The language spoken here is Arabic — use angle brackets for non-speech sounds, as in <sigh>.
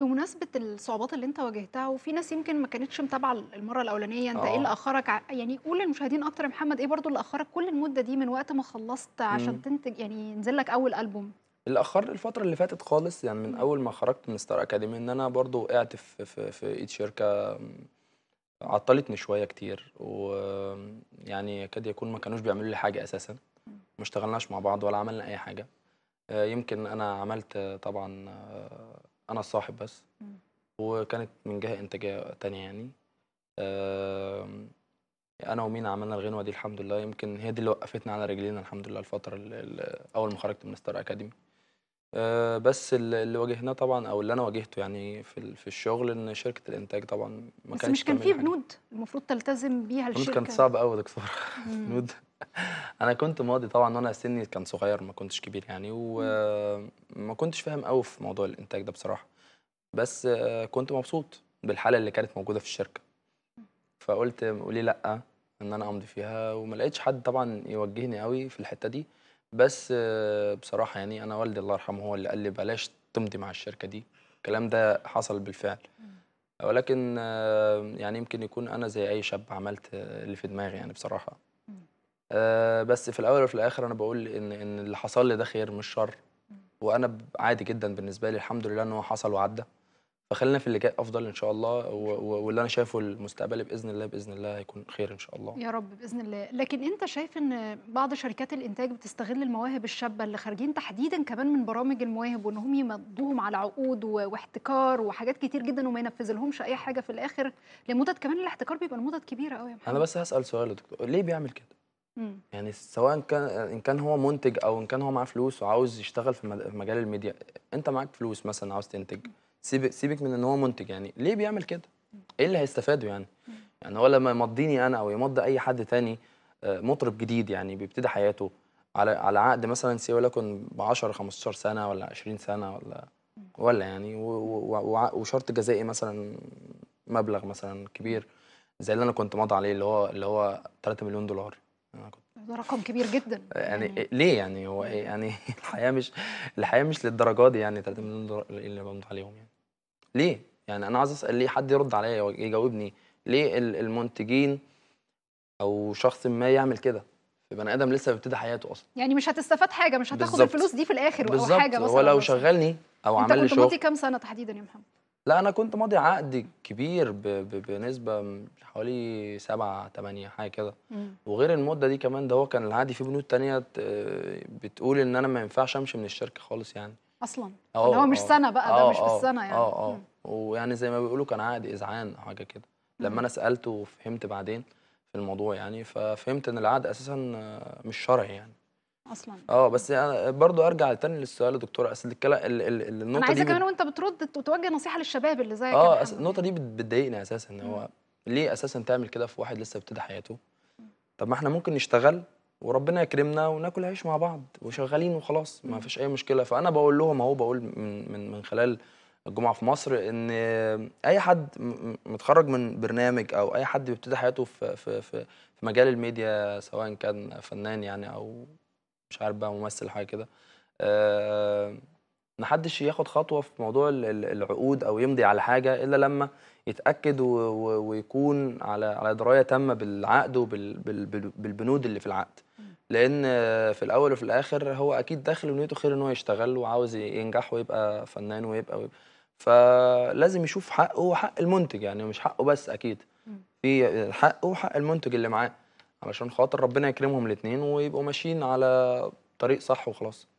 بمناسبة الصعوبات اللي انت واجهتها وفي ناس يمكن ما كانتش متابعة المرة الأولانية انت أوه. ايه اللي آه. أخرك يعني قول للمشاهدين أكتر يا محمد ايه برضو اللي أخرك كل المدة دي من وقت ما خلصت عشان مم. تنتج يعني ينزل لك أول ألبوم اللي أخر الفترة اللي فاتت خالص يعني من مم. أول ما خرجت من ستار أكاديمي إن أنا برضو وقعت في في, في إيد شركة عطلتني شوية كتير ويعني يكاد يكون ما كانوش بيعملوا لي حاجة أساسا ما اشتغلناش مع بعض ولا عملنا أي حاجة آه، يمكن انا عملت طبعا آه، انا الصاحب بس وكانت من جهه انتاجيه تانية يعني انا ومينا عملنا الغنوه دي الحمد لله يمكن هي دي اللي وقفتنا على رجلينا الحمد لله الفتره اللي اول ما خرجت من ستار اكاديمي آه، بس اللي واجهناه طبعا او اللي انا واجهته يعني في في الشغل ان شركه الانتاج طبعا ما بس مش كان في بنود المفروض تلتزم بيها الشركه كانت صعبه قوي يا دكتور <laughs> بنود انا كنت ماضي طبعا وانا سني كان صغير ما كنتش كبير يعني و ما كنتش فاهم قوي في موضوع الانتاج ده بصراحه بس آه، كنت مبسوط بالحاله اللي كانت موجوده في الشركه فقلت ليه لا ان انا امضي فيها وما لقيتش حد طبعا يوجهني قوي في الحته دي بس آه، بصراحه يعني انا والدي الله يرحمه هو اللي قال لي بلاش تمضي مع الشركه دي الكلام ده حصل بالفعل ولكن آه، يعني يمكن يكون انا زي اي شاب عملت اللي في دماغي يعني بصراحه بس في الاول وفي الاخر انا بقول ان ان اللي حصل لي ده خير مش شر وانا عادي جدا بالنسبه لي الحمد لله ان هو حصل وعدى فخلينا في اللي جاي افضل ان شاء الله واللي انا شايفه المستقبل باذن الله باذن الله هيكون خير ان شاء الله يا رب باذن الله لكن انت شايف ان بعض شركات الانتاج بتستغل المواهب الشابه اللي خارجين تحديدا كمان من برامج المواهب وان هم يمضوهم على عقود واحتكار وحاجات كتير جدا وما ينفذ لهمش اي حاجه في الاخر لمدد كمان الاحتكار بيبقى لمدد كبيره قوي انا بس هسال سؤال يا دكتور ليه بيعمل كده مم. يعني سواء كان ان كان هو منتج او ان كان هو معاه فلوس وعاوز يشتغل في مجال الميديا انت معاك فلوس مثلا عاوز تنتج سيبك سيبك من ان هو منتج يعني ليه بيعمل كده ايه اللي هيستفاده يعني مم. يعني هو لما يمضيني انا او يمضي اي حد تاني آه، مطرب جديد يعني بيبتدي حياته على على عقد مثلا سي وليكن ب 10 15 سنه ولا 20 سنه ولا ولا يعني وشرط جزائي مثلا مبلغ مثلا كبير زي اللي انا كنت ماضي عليه اللي هو اللي هو 3 مليون دولار ده رقم كبير جدا يعني, يعني, ليه يعني هو ايه يعني <laughs> الحياه مش الحياه مش للدرجه دي يعني 30 مليون دولار اللي بموت عليهم يعني ليه؟ يعني انا عايز اسال ليه حد يرد عليا يجاوبني ليه المنتجين او شخص ما يعمل كده؟ بني ادم لسه بيبتدي حياته اصلا يعني مش هتستفاد حاجه مش هتاخد بالزبط. الفلوس دي في الاخر او حاجه بالظبط هو لو شغلني او عمل لي شغل انت كنت كام سنه تحديدا يا محمد؟ لا انا كنت ماضي عقد كبير ب... ب... بنسبه حوالي 7 8 حاجه كده وغير المده دي كمان ده هو كان العادي في بنود تانية بتقول ان انا ما ينفعش امشي من الشركه خالص يعني اصلا أوه هو مش أوه سنه بقى أوه ده أه، مش أه. بالسنه يعني اه اه ويعني زي ما بيقولوا كان عقد اذعان او حاجه كده لما انا سالته وفهمت بعدين في الموضوع يعني ففهمت ان العقد اساسا مش شرعي يعني اصلا اه بس انا برضو ارجع تاني للسؤال يا دكتوره اصل الكلام النقطه دي انا عايزه كمان وانت بترد توجه نصيحه للشباب اللي زيك اه النقطه دي بتضايقني اساسا ان هو ليه اساسا تعمل كده في واحد لسه بيبتدي حياته طب ما احنا ممكن نشتغل وربنا يكرمنا وناكل عيش مع بعض وشغالين وخلاص ما فيش اي مشكله فانا بقول لهم اهو بقول من من من خلال الجمعه في مصر ان اي حد متخرج من برنامج او اي حد بيبتدي حياته في في في, في مجال الميديا سواء كان فنان يعني او مش عارف بقى ممثل حاجه كده آه، محدش ياخد خطوه في موضوع العقود او يمضي على حاجه الا لما يتاكد ويكون على على درايه تامه بالعقد وبالبنود اللي في العقد لان في الاول وفي الاخر هو اكيد داخل نيته خير ان هو يشتغل وعاوز ينجح ويبقى فنان ويبقى, ويبقى فلازم يشوف حقه وحق المنتج يعني مش حقه بس اكيد في حقه وحق المنتج اللي معاه علشان خاطر ربنا يكرمهم الاثنين ويبقوا ماشيين على طريق صح وخلاص